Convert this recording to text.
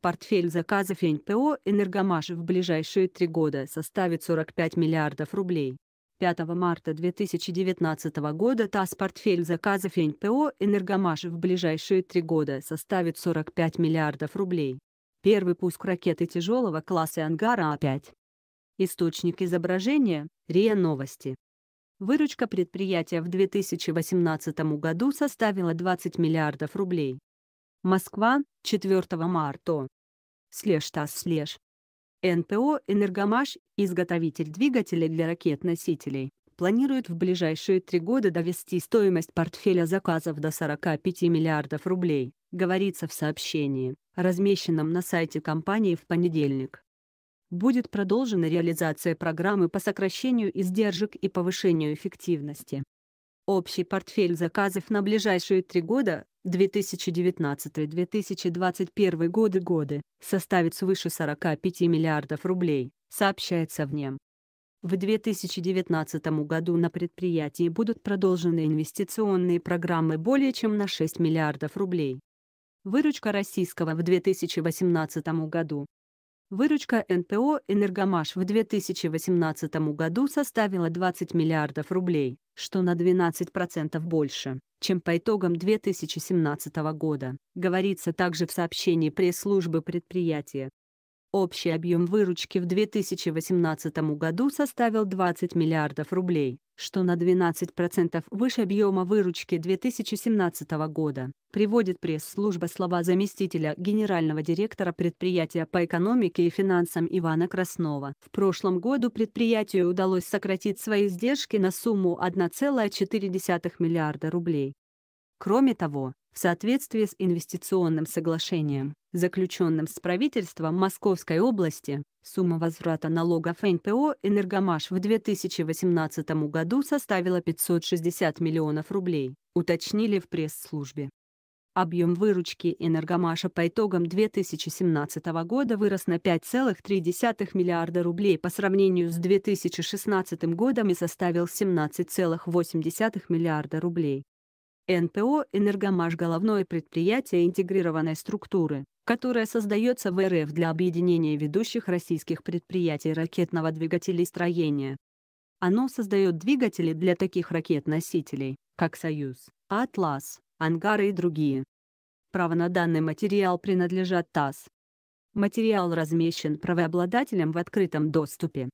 Портфель заказов НПО «Энергомаш» в ближайшие три года составит 45 миллиардов рублей. 5 марта 2019 года ТАСС портфель заказов НПО «Энергомаш» в ближайшие три года составит 45 миллиардов рублей. Первый пуск ракеты тяжелого класса «Ангара» 5 Источник изображения – РИА Новости. Выручка предприятия в 2018 году составила 20 миллиардов рублей. Москва, 4 марта. Слежтас слеж. НПО «Энергомаш», изготовитель двигателей для ракет-носителей, планирует в ближайшие три года довести стоимость портфеля заказов до 45 миллиардов рублей, говорится в сообщении, размещенном на сайте компании в понедельник. Будет продолжена реализация программы по сокращению издержек и повышению эффективности. Общий портфель заказов на ближайшие три года 2019-2021 годы годы составит свыше 45 миллиардов рублей, сообщается в нем. В 2019 году на предприятии будут продолжены инвестиционные программы более чем на 6 миллиардов рублей. Выручка российского в 2018 году Выручка НПО «Энергомаш» в 2018 году составила 20 миллиардов рублей, что на 12% больше, чем по итогам 2017 года, говорится также в сообщении пресс-службы предприятия. Общий объем выручки в 2018 году составил 20 миллиардов рублей, что на 12% выше объема выручки 2017 года, приводит пресс-служба слова заместителя генерального директора предприятия по экономике и финансам Ивана Краснова. В прошлом году предприятию удалось сократить свои издержки на сумму 1,4 миллиарда рублей. Кроме того, в соответствии с инвестиционным соглашением, заключенным с правительством Московской области, сумма возврата налогов НПО «Энергомаш» в 2018 году составила 560 миллионов рублей, уточнили в пресс-службе. Объем выручки «Энергомаша» по итогам 2017 года вырос на 5,3 миллиарда рублей по сравнению с 2016 годом и составил 17,8 миллиарда рублей. НПО «Энергомаш» — головное предприятие интегрированной структуры, которое создается в РФ для объединения ведущих российских предприятий ракетного двигателестроения. Оно создает двигатели для таких ракет-носителей, как «Союз», «Атлас», «Ангары» и другие. Право на данный материал принадлежат ТАСС. Материал размещен правообладателем в открытом доступе.